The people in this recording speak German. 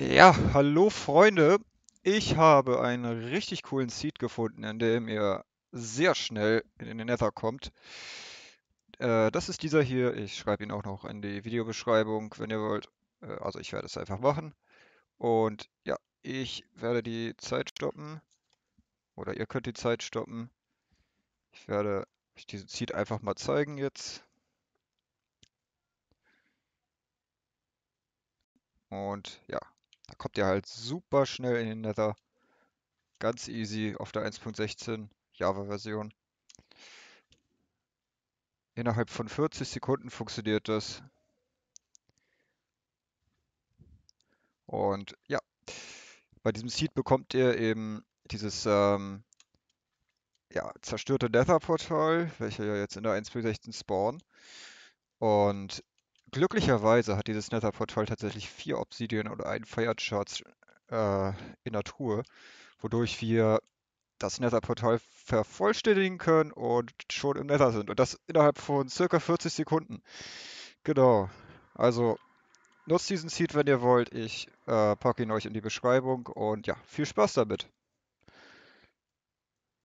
Ja, hallo Freunde. Ich habe einen richtig coolen Seed gefunden, in dem ihr sehr schnell in den Nether kommt. Äh, das ist dieser hier. Ich schreibe ihn auch noch in die Videobeschreibung, wenn ihr wollt. Äh, also ich werde es einfach machen. Und ja, ich werde die Zeit stoppen. Oder ihr könnt die Zeit stoppen. Ich werde euch diesen Seed einfach mal zeigen jetzt. Und ja, da kommt ihr halt super schnell in den Nether. Ganz easy auf der 1.16 Java-Version. Innerhalb von 40 Sekunden funktioniert das. Und ja, bei diesem Seed bekommt ihr eben dieses ähm, ja, zerstörte Nether-Portal, welcher ja jetzt in der 1.16 spawnen. Und Glücklicherweise hat dieses Nether-Portal tatsächlich vier Obsidian und einen Fire Charge äh, in der Truhe, wodurch wir das Nether-Portal vervollständigen können und schon im Nether sind. Und das innerhalb von circa 40 Sekunden. Genau. Also nutzt diesen Seed, wenn ihr wollt. Ich äh, packe ihn euch in die Beschreibung und ja, viel Spaß damit.